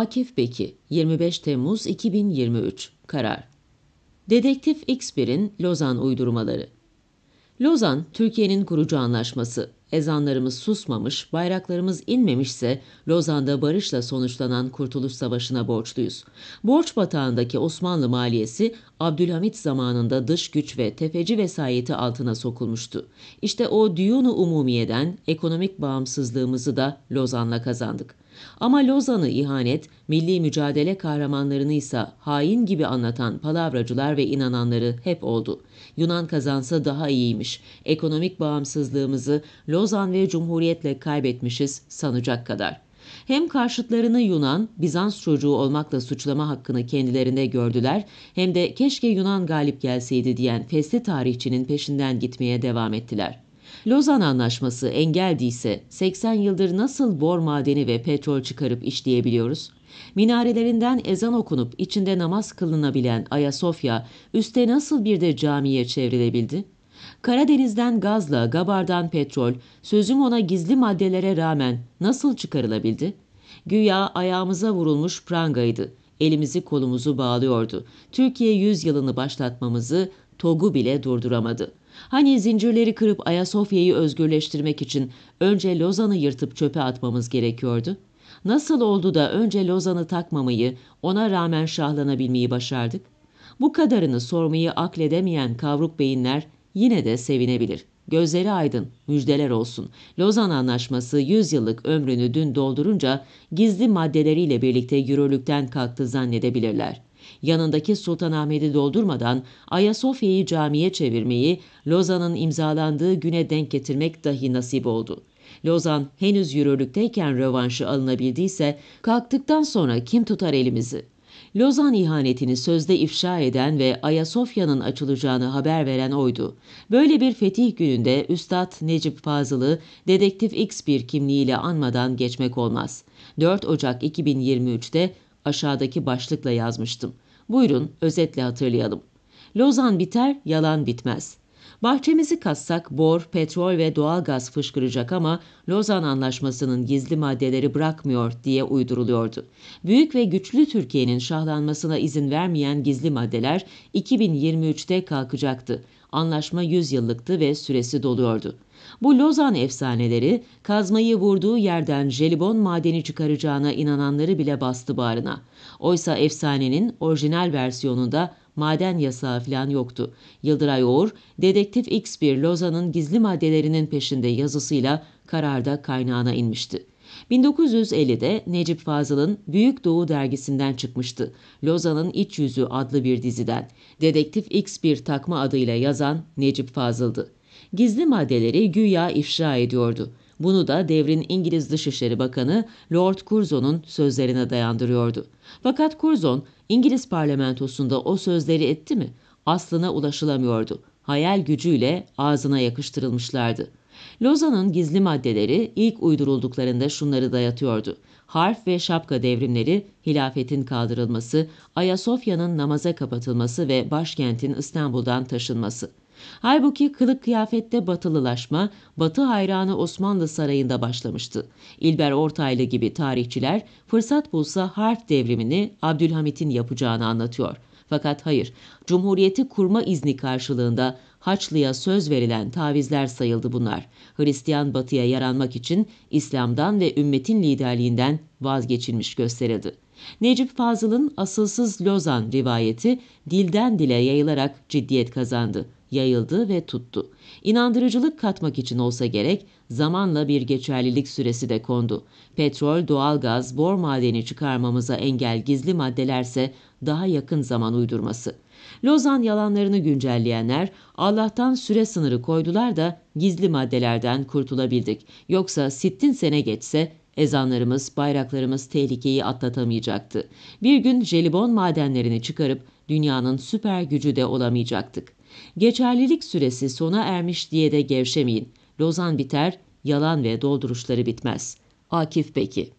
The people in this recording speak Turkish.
Akif Beki 25 Temmuz 2023 Karar Dedektif X1'in Lozan Uydurmaları Lozan, Türkiye'nin kurucu anlaşması ezanlarımız susmamış, bayraklarımız inmemişse Lozan'da barışla sonuçlanan Kurtuluş Savaşı'na borçluyuz. Borç batağındaki Osmanlı maliyesi Abdülhamit zamanında dış güç ve tefeci vesayeti altına sokulmuştu. İşte o Diyonu Umumiye'den ekonomik bağımsızlığımızı da Lozan'la kazandık. Ama Lozan'ı ihanet, milli mücadele kahramanlarını ise hain gibi anlatan palavracılar ve inananları hep oldu. Yunan kazansa daha iyiymiş. Ekonomik bağımsızlığımızı Lozan ve Cumhuriyet'le kaybetmişiz sanacak kadar. Hem karşıtlarını Yunan, Bizans çocuğu olmakla suçlama hakkını kendilerinde gördüler hem de keşke Yunan galip gelseydi diyen fesli tarihçinin peşinden gitmeye devam ettiler. Lozan Anlaşması engeldiyse 80 yıldır nasıl bor madeni ve petrol çıkarıp işleyebiliyoruz? Minarelerinden ezan okunup içinde namaz kılınabilen Ayasofya üste nasıl bir de camiye çevrilebildi? Karadeniz'den gazla, Gabar'dan petrol, sözüm ona gizli maddelere rağmen nasıl çıkarılabildi? Güya ayağımıza vurulmuş prangaydı. Elimizi kolumuzu bağlıyordu. Türkiye yüzyılını başlatmamızı TOG'u bile durduramadı. Hani zincirleri kırıp Ayasofya'yı özgürleştirmek için önce Lozan'ı yırtıp çöpe atmamız gerekiyordu? Nasıl oldu da önce Lozan'ı takmamayı, ona rağmen şahlanabilmeyi başardık? Bu kadarını sormayı akledemeyen kavruk beyinler yine de sevinebilir. Gözleri aydın, müjdeler olsun. Lozan Anlaşması 100 yıllık ömrünü dün doldurunca gizli maddeleriyle birlikte yürürlükten kalktı zannedebilirler. Yanındaki Sultanahmet'i doldurmadan Ayasofya'yı camiye çevirmeyi Lozan'ın imzalandığı güne denk getirmek dahi nasip oldu.'' Lozan henüz yürürlükteyken rövanşı alınabildiyse kalktıktan sonra kim tutar elimizi? Lozan ihanetini sözde ifşa eden ve Ayasofya'nın açılacağını haber veren oydu. Böyle bir fetih gününde Üstad Necip Fazıl'ı dedektif X bir kimliğiyle anmadan geçmek olmaz. 4 Ocak 2023'te aşağıdaki başlıkla yazmıştım. Buyurun özetle hatırlayalım. Lozan biter, yalan bitmez.'' Bahçemizi kassak, bor, petrol ve doğal gaz fışkıracak ama Lozan Anlaşması'nın gizli maddeleri bırakmıyor diye uyduruluyordu. Büyük ve güçlü Türkiye'nin şahlanmasına izin vermeyen gizli maddeler 2023'te kalkacaktı. Anlaşma 100 yıllıktı ve süresi doluyordu. Bu Lozan efsaneleri kazmayı vurduğu yerden jelibon madeni çıkaracağına inananları bile bastı bağrına. Oysa efsanenin orijinal versiyonunda maden yasağı falan yoktu. Yıldıray Oğur, Dedektif X1 Lozan'ın gizli maddelerinin peşinde yazısıyla kararda kaynağına inmişti. 1950'de Necip Fazıl'ın Büyük Doğu dergisinden çıkmıştı. Lozan'ın İç Yüzü adlı bir diziden. Dedektif x bir takma adıyla yazan Necip Fazıl'dı. Gizli maddeleri güya ifşa ediyordu. Bunu da devrin İngiliz Dışişleri Bakanı Lord Curzon'un sözlerine dayandırıyordu. Fakat Curzon İngiliz parlamentosunda o sözleri etti mi? Aslına ulaşılamıyordu hayal gücüyle ağzına yakıştırılmışlardı. Lozan'ın gizli maddeleri ilk uydurulduklarında şunları dayatıyordu. Harf ve şapka devrimleri, hilafetin kaldırılması, Ayasofya'nın namaza kapatılması ve başkentin İstanbul'dan taşınması. Halbuki kılık kıyafette batılılaşma, batı hayranı Osmanlı sarayında başlamıştı. İlber Ortaylı gibi tarihçiler fırsat bulsa harf devrimini Abdülhamit'in yapacağını anlatıyor. Fakat hayır, Cumhuriyeti kurma izni karşılığında Haçlı'ya söz verilen tavizler sayıldı bunlar. Hristiyan batıya yaranmak için İslam'dan ve ümmetin liderliğinden vazgeçilmiş gösterildi. Necip Fazıl'ın asılsız Lozan rivayeti dilden dile yayılarak ciddiyet kazandı yayıldı ve tuttu. İnandırıcılık katmak için olsa gerek zamanla bir geçerlilik süresi de kondu. Petrol, doğalgaz, bor madeni çıkarmamıza engel gizli maddelerse daha yakın zaman uydurması. Lozan yalanlarını güncelleyenler Allah'tan süre sınırı koydular da gizli maddelerden kurtulabildik. Yoksa sittin sene geçse Ezanlarımız, bayraklarımız tehlikeyi atlatamayacaktı. Bir gün jelibon madenlerini çıkarıp dünyanın süper gücü de olamayacaktık. Geçerlilik süresi sona ermiş diye de gevşemeyin. Lozan biter, yalan ve dolduruşları bitmez. Akif Beki